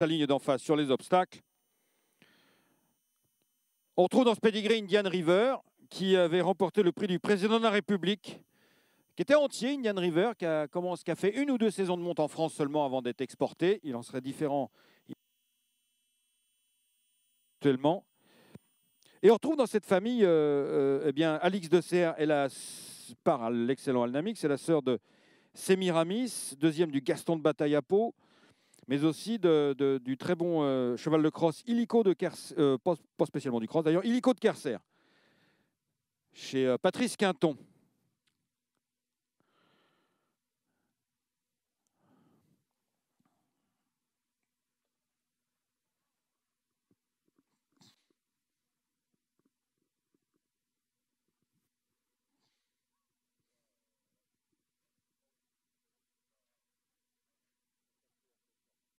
sa ligne d'en face sur les obstacles. On retrouve dans ce pedigree Indian River, qui avait remporté le prix du président de la République, qui était entier, Indian River, qui a, fait une ou deux saisons de monte en France seulement avant d'être exporté. Il en serait différent actuellement. Et on retrouve dans cette famille euh, euh, eh bien, Alix de Serre, elle a, par l'excellent Alnamic, c'est la sœur de Semiramis, deuxième du Gaston de Bataille à Pau, mais aussi du très bon euh, cheval de crosse illico de Kerser, euh, pas, spécialement du cross d'ailleurs, illico de Kerser, chez euh, Patrice Quinton.